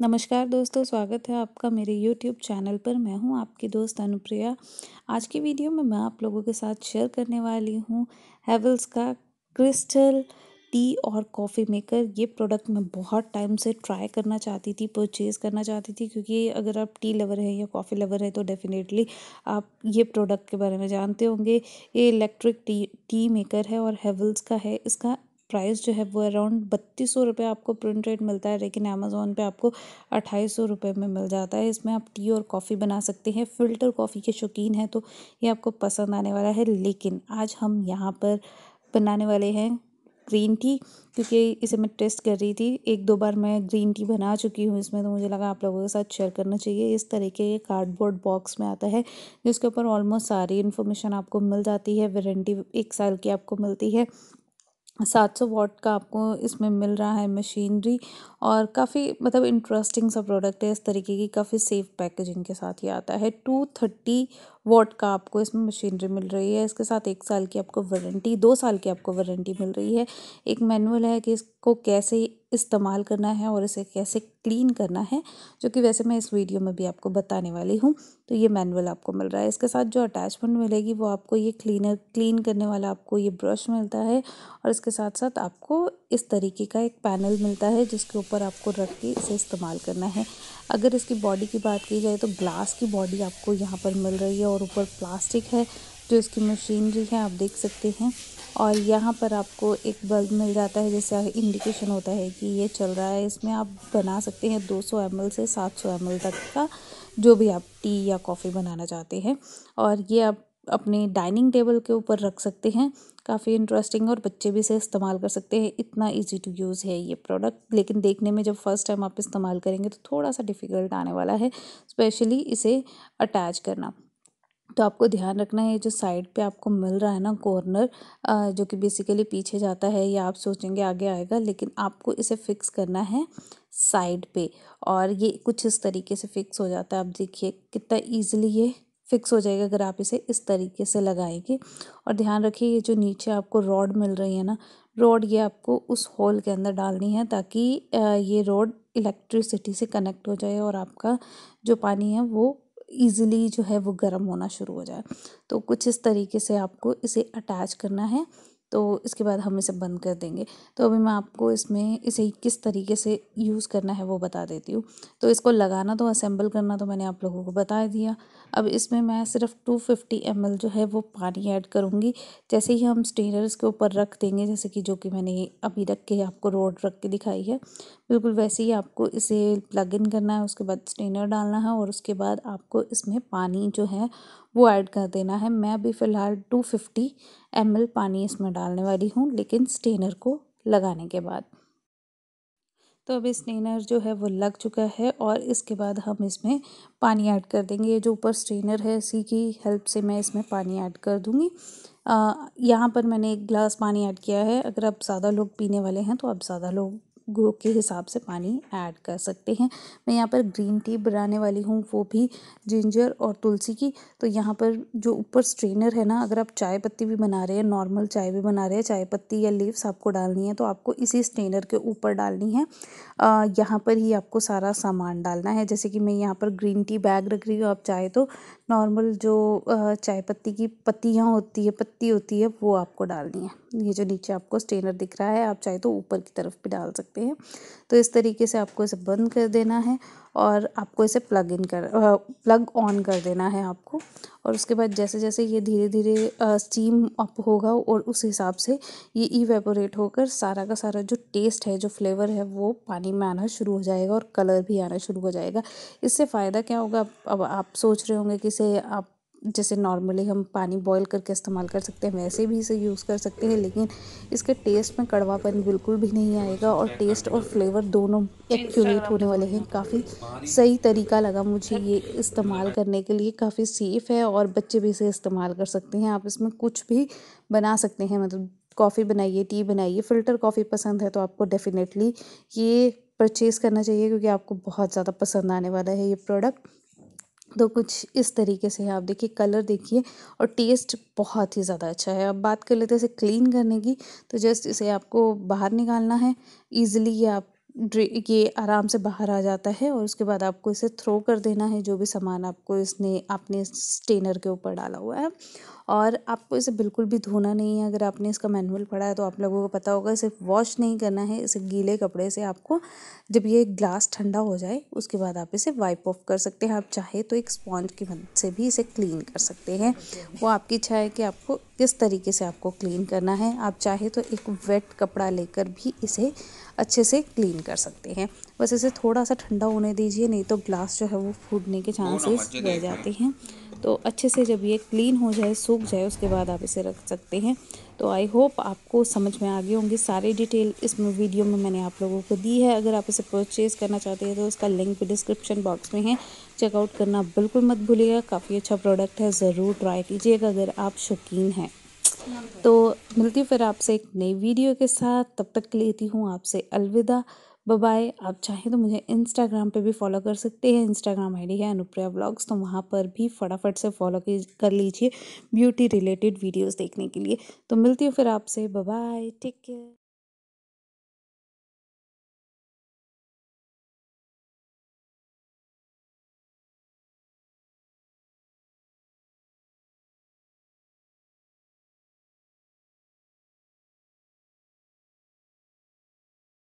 नमस्कार दोस्तों स्वागत है आपका मेरे YouTube चैनल पर मैं हूं आपकी दोस्त अनुप्रिया आज की वीडियो में मैं आप लोगों के साथ शेयर करने वाली हूं हैवल्स का क्रिस्टल टी और कॉफ़ी मेकर ये प्रोडक्ट मैं बहुत टाइम से ट्राई करना चाहती थी परचेज करना चाहती थी क्योंकि अगर आप टी लवर हैं या कॉफ़ी लवर हैं तो डेफिनेटली आप ये प्रोडक्ट के बारे में जानते होंगे ये इलेक्ट्रिक टी टी मेकर है और हेवल्स का है इसका प्राइस जो है वो अराउंड बत्तीस सौ रुपये आपको प्रिंट रेट मिलता है लेकिन अमेज़ोन पे आपको अट्ठाईस सौ रुपये में मिल जाता है इसमें आप टी और कॉफ़ी बना सकते हैं फ़िल्टर कॉफ़ी के शौकीन हैं तो ये आपको पसंद आने वाला है लेकिन आज हम यहाँ पर बनाने वाले हैं ग्रीन टी क्योंकि इसे मैं टेस्ट कर रही थी एक दो बार मैं ग्रीन टी बना चुकी हूँ इसमें तो मुझे लगा आप लोगों के साथ शेयर करना चाहिए इस तरीके के कार्डबोर्ड बॉक्स में आता है जिसके ऊपर ऑलमोस्ट सारी इन्फॉर्मेशन आपको मिल जाती है वारंटी एक साल की आपको मिलती है सात सौ वॉट का आपको इसमें मिल रहा है मशीनरी और काफ़ी मतलब इंटरेस्टिंग सा प्रोडक्ट है इस तरीके की काफ़ी सेफ पैकेजिंग के साथ ये आता है टू थर्टी वॉट का आपको इसमें मशीनरी मिल रही है इसके साथ एक साल की आपको वारंटी दो साल की आपको वारंटी मिल रही है एक मैनुअल है कि इसको कैसे इस्तेमाल करना है और इसे कैसे क्लीन करना है जो कि वैसे मैं इस वीडियो में भी आपको बताने वाली हूँ तो ये मैनुअल आपको मिल रहा है इसके साथ जो अटैचमेंट मिलेगी वो आपको ये क्लीनर क्लीन करने वाला आपको ये ब्रश मिलता है और इसके साथ साथ आपको इस तरीके का एक पैनल मिलता है जिसके ऊपर आपको रख के इसे इस्तेमाल करना है अगर इसकी बॉडी की बात की जाए तो ग्लास की बॉडी आपको यहाँ पर मिल रही है और और ऊपर प्लास्टिक है जो इसकी मशीनरी है आप देख सकते हैं और यहाँ पर आपको एक बल्ब मिल जाता है जैसे इंडिकेशन होता है कि ये चल रहा है इसमें आप बना सकते हैं 200 सौ से 700 सौ तक का जो भी आप टी या कॉफ़ी बनाना चाहते हैं और ये आप अपने डाइनिंग टेबल के ऊपर रख सकते हैं काफ़ी इंटरेस्टिंग और बच्चे भी इसे इस्तेमाल कर सकते हैं इतना इजी टू यूज़ है ये प्रोडक्ट लेकिन देखने में जब फर्स्ट टाइम आप इस्तेमाल करेंगे तो थोड़ा सा डिफ़िकल्ट आने वाला है स्पेशली इसे अटैच करना तो आपको ध्यान रखना है जो साइड पे आपको मिल रहा है ना कॉर्नर जो कि बेसिकली पीछे जाता है या आप सोचेंगे आगे आएगा लेकिन आपको इसे फिक्स करना है साइड पे और ये कुछ इस तरीके से फिक्स हो जाता है आप देखिए कितना ईजिली ये फिक्स हो जाएगा अगर आप इसे इस तरीके से लगाएंगे और ध्यान रखिए ये जो नीचे आपको रॉड मिल रही है ना रॉड ये आपको उस होल के अंदर डालनी है ताकि ये रॉड इलेक्ट्रिसिटी से कनेक्ट हो जाए और आपका जो पानी है वो ईज़िली जो है वो गर्म होना शुरू हो जाए तो कुछ इस तरीके से आपको इसे अटैच करना है तो इसके बाद हम इसे बंद कर देंगे तो अभी मैं आपको इसमें इसे किस तरीके से यूज़ करना है वो बता देती हूँ तो इसको लगाना तो असेंबल करना तो मैंने आप लोगों को बता दिया अब इसमें मैं सिर्फ टू फिफ्टी एम एल जो है वो पानी ऐड करूँगी जैसे ही हम स्टेनर इसके ऊपर रख देंगे जैसे कि जो कि मैंने अभी रख के आपको रोड रख के दिखाई है बिल्कुल वैसे ही आपको इसे प्लग इन करना है उसके बाद स्टेनर डालना है और उसके बाद आपको इसमें पानी जो है वो ऐड कर देना है मैं अभी फ़िलहाल टू फिफ्टी एम एल पानी इसमें डालने वाली हूँ लेकिन स्टेनर को लगाने के बाद तो अब स्टेनर जो है वो लग चुका है और इसके बाद हम इसमें पानी ऐड कर देंगे ये जो ऊपर स्टेनर है इसी की हेल्प से मैं इसमें पानी ऐड कर दूँगी यहाँ पर मैंने एक गिलास पानी ऐड किया है अगर आप ज़्यादा लोग पीने वाले हैं तो आप ज़्यादा लोग गो के हिसाब से पानी ऐड कर सकते हैं मैं यहाँ पर ग्रीन टी बनाने वाली हूँ वो भी जिंजर और तुलसी की तो यहाँ पर जो ऊपर स्ट्रेनर है ना अगर आप चाय पत्ती भी बना रहे हैं नॉर्मल चाय भी बना रहे हैं चाय पत्ती या लीव्स आपको डालनी है तो आपको इसी स्ट्रेनर के ऊपर डालनी है यहाँ पर ही आपको सारा सामान डालना है जैसे कि मैं यहाँ पर ग्रीन टी बैग रख रही हूँ आप चाहे तो नॉर्मल जो चाय पत्ती की पत्तियाँ होती है पत्ती होती है वो आपको डालनी है ये जो नीचे आपको स्ट्रेनर दिख रहा है आप चाहे तो ऊपर की तरफ भी डाल सकते हैं सकते हैं तो इस तरीके से आपको इसे बंद कर देना है और आपको इसे प्लग इन कर प्लग ऑन कर देना है आपको और उसके बाद जैसे जैसे ये धीरे धीरे स्टीम अप होगा और उस हिसाब से ये इवेपोरेट होकर सारा का सारा जो टेस्ट है जो फ्लेवर है वो पानी में आना शुरू हो जाएगा और कलर भी आना शुरू हो जाएगा इससे फ़ायदा क्या होगा अब आप सोच रहे होंगे कि इसे आप जैसे नॉर्मली हम पानी बॉईल करके इस्तेमाल कर सकते हैं वैसे भी इसे यूज़ कर सकते हैं लेकिन इसके टेस्ट में कड़वापन बिल्कुल भी नहीं आएगा और टेस्ट और फ्लेवर दोनों एक्यूरेट होने वाले हैं काफ़ी सही तरीका लगा मुझे ये इस्तेमाल करने के लिए काफ़ी सेफ़ है और बच्चे भी इसे इस्तेमाल कर सकते हैं आप इसमें कुछ भी बना सकते हैं मतलब कॉफ़ी बनाइए टी बनाइए फ़िल्टर कॉफ़ी पसंद है तो आपको डेफ़िनेटली ये परचेज़ करना चाहिए क्योंकि आपको बहुत ज़्यादा पसंद आने वाला है ये प्रोडक्ट तो कुछ इस तरीके से है आप देखिए कलर देखिए और टेस्ट बहुत ही ज़्यादा अच्छा है अब बात कर लेते हैं इसे क्लीन करने की तो जस्ट इसे आपको बाहर निकालना है ईजिली ये आप ये आराम से बाहर आ जाता है और उसके बाद आपको इसे थ्रो कर देना है जो भी सामान आपको इसने आपने स्टेनर के ऊपर डाला हुआ है और आपको इसे बिल्कुल भी धोना नहीं है अगर आपने इसका मैनुअल पढ़ा है तो आप लोगों को पता होगा इसे वॉश नहीं करना है इसे गीले कपड़े से आपको जब ये ग्लास ठंडा हो जाए उसके बाद आप इसे वाइप ऑफ कर सकते हैं आप चाहे तो एक स्पॉन्ज की मदद से भी इसे क्लीन कर सकते हैं वो आपकी इच्छा है कि आपको किस तरीके से आपको क्लीन करना है आप चाहे तो एक वेट कपड़ा लेकर भी इसे अच्छे से क्लीन कर सकते हैं बस इसे थोड़ा सा ठंडा होने दीजिए नहीं तो ग्लास जो है वो फूटने के चांसेस रह जाते हैं तो अच्छे से जब ये क्लीन हो जाए सूख जाए उसके बाद आप इसे रख सकते हैं तो आई होप आपको समझ में आ गई होंगी सारी डिटेल इस वीडियो में मैंने आप लोगों को दी है अगर आप इसे परचेज़ करना चाहते हैं तो उसका लिंक भी डिस्क्रिप्शन बॉक्स में है चेकआउट करना बिल्कुल मत भूलिएगा काफ़ी अच्छा प्रोडक्ट है ज़रूर ट्राई कीजिएगा अगर आप शौकीन हैं तो मिलती फिर आपसे एक नई वीडियो के साथ तब तक लेती हूँ आपसे अलविदा बाय आप चाहें तो मुझे इंस्टाग्राम पे भी फॉलो कर सकते हैं इंस्टाग्राम आईडी है अनुप्रिया ब्लॉग्स तो वहाँ पर भी फटाफट से फॉलो कर लीजिए ब्यूटी रिलेटेड वीडियोस देखने के लिए तो मिलती हूँ फिर आपसे बाय टेक केयर